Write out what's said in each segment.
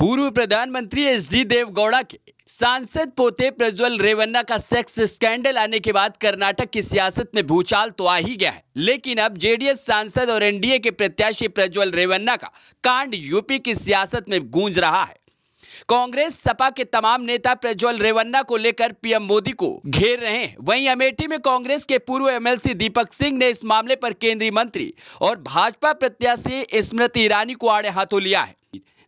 पूर्व प्रधानमंत्री S G Deve Gowda के सांसद पोते प्रज्वल रेवन्ना का सेक्स स्कैंडल आने के बाद कर्नाटक की सियासत में भूचाल तो आ ही गया है लेकिन अब जेडीएस सांसद और एनडीए के प्रत्याशी प्रज्वल रेवन्ना का कांड यूपी की सियासत में गूंज रहा है कांग्रेस सपा के तमाम नेता प्रज्वल रेवन्ना को लेकर पीएम मोदी को घेर रहे हैं वहीं अमेठी में कांग्रेस के पूर्व एमएलसी दीपक सिंह ने इस मामले पर केंद्रीय मंत्री और भाजपा प्रत्याशी स्मृति ईरानी को आड़े हाथों लिया है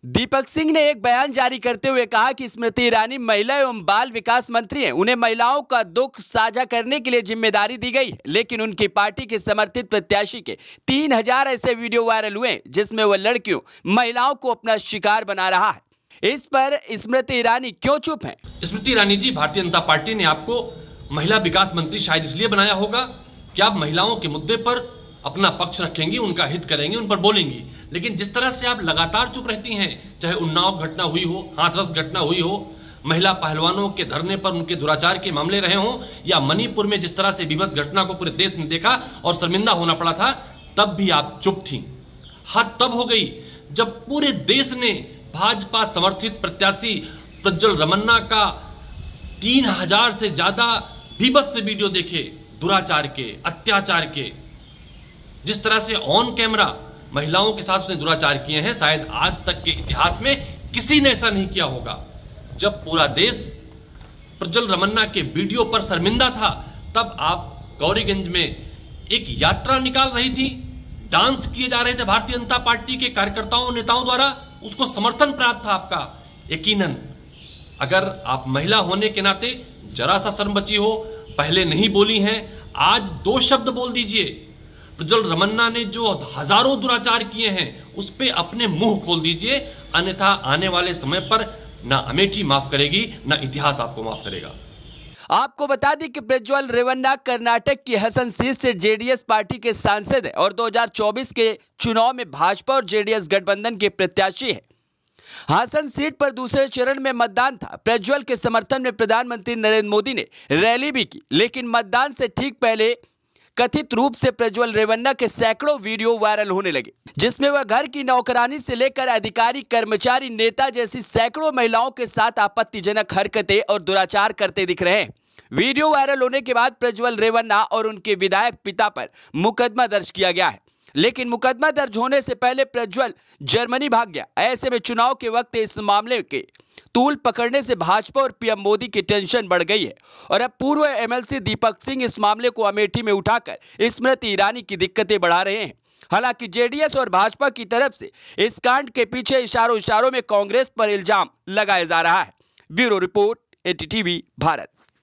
दीपक सिंह ने एक बयान जारी करते हुए कहा कि स्मृति ईरानी महिला एवं बाल विकास मंत्री हैं उन्हें महिलाओं का दुख साझा करने के लिए जिम्मेदारी दी गई लेकिन उनकी पार्टी के समर्थित प्रत्याशी के तीन हजार ऐसे वीडियो वायरल हुए जिसमें वह लड़कियों महिलाओं को अपना शिकार बना रहा है इस पर स्मृति ईरानी क्यों चुप है स्मृति ईरानी जी भारतीय जनता पार्टी ने आपको महिला विकास मंत्री शायद इसलिए बनाया होगा की आप महिलाओं के मुद्दे आरोप अपना पक्ष रखेंगी उनका हित करेंगी उन पर बोलेंगी लेकिन जिस तरह से आप लगातार चुप रहती हैं चाहे उन्नाव घटना हुई हो हाथरस घटना हुई हो महिला पहलवानों के धरने पर उनके दुराचार के मामले रहे हों या मणिपुर में जिस तरह से विभत घटना को पूरे देश ने देखा और शर्मिंदा होना पड़ा था तब भी आप चुप थी हद तब हो गई जब पूरे देश ने भाजपा समर्थित प्रत्याशी प्रज्वल रमन्ना का तीन हजार से ज्यादा बीबत से वीडियो देखे दुराचार के अत्याचार के जिस तरह से ऑन कैमरा महिलाओं के साथ उसने दुराचार किए हैं शायद आज तक के इतिहास में किसी ने ऐसा नहीं किया होगा जब पूरा देश प्रज्वल रमन्ना के वीडियो पर शर्मिंदा था तब आप गौरीगंज में एक यात्रा निकाल रही थी डांस किए जा रहे थे भारतीय जनता पार्टी के कार्यकर्ताओं नेताओं द्वारा उसको समर्थन प्राप्त था आपका यकीनन अगर आप महिला होने के नाते जरा सा शर्म बची हो पहले नहीं बोली हैं आज दो शब्द बोल दीजिए प्रज्वल रमन्ना ने जो हजारों दुराचार किए हैं उस पर अपने मुंह खोल दीजिए अन्यथा आने वाले समय पर ना अमेठी माफ करेगी ना इतिहास आपको माफ करेगा आपको बता दें कि प्रज्वल रेवन्ना कर्नाटक की हसन सीट से जेडीएस पार्टी के सांसद है और 2024 के चुनाव में भाजपा और जेडीएस गठबंधन के प्रत्याशी है हसन सीट पर दूसरे चरण में मतदान था प्रज्वल के समर्थन में प्रधानमंत्री नरेंद्र मोदी ने रैली भी की लेकिन मतदान से ठीक पहले कथित रूप से प्रज्वल रेवन्ना के सैकड़ों वीडियो वायरल होने लगे जिसमें वह घर की नौकरानी से लेकर अधिकारी कर्मचारी नेता जैसी सैकड़ों महिलाओं के साथ आपत्तिजनक हरकतें और दुराचार करते दिख रहे हैं वीडियो वायरल होने के बाद प्रज्वल रेवन्ना और उनके विधायक पिता पर मुकदमा दर्ज किया गया है लेकिन मुकदमा दर्ज होने से पहले प्रज्वल जर्मनी भाग गया ऐसे में चुनाव के वक्त इस मामले के तूल पकड़ने से भाजपा और पीएम मोदी की टेंशन बढ़ गई है और अब पूर्व एमएलसी दीपक सिंह इस मामले को अमेठी में उठाकर स्मृति ईरानी की दिक्कतें बढ़ा रहे हैं हालांकि जेडीएस और भाजपा की तरफ से इस कांड के पीछे इशारों इशारों में कांग्रेस पर इल्जाम लगाया जा रहा है ब्यूरो रिपोर्ट एटीटीवी भारत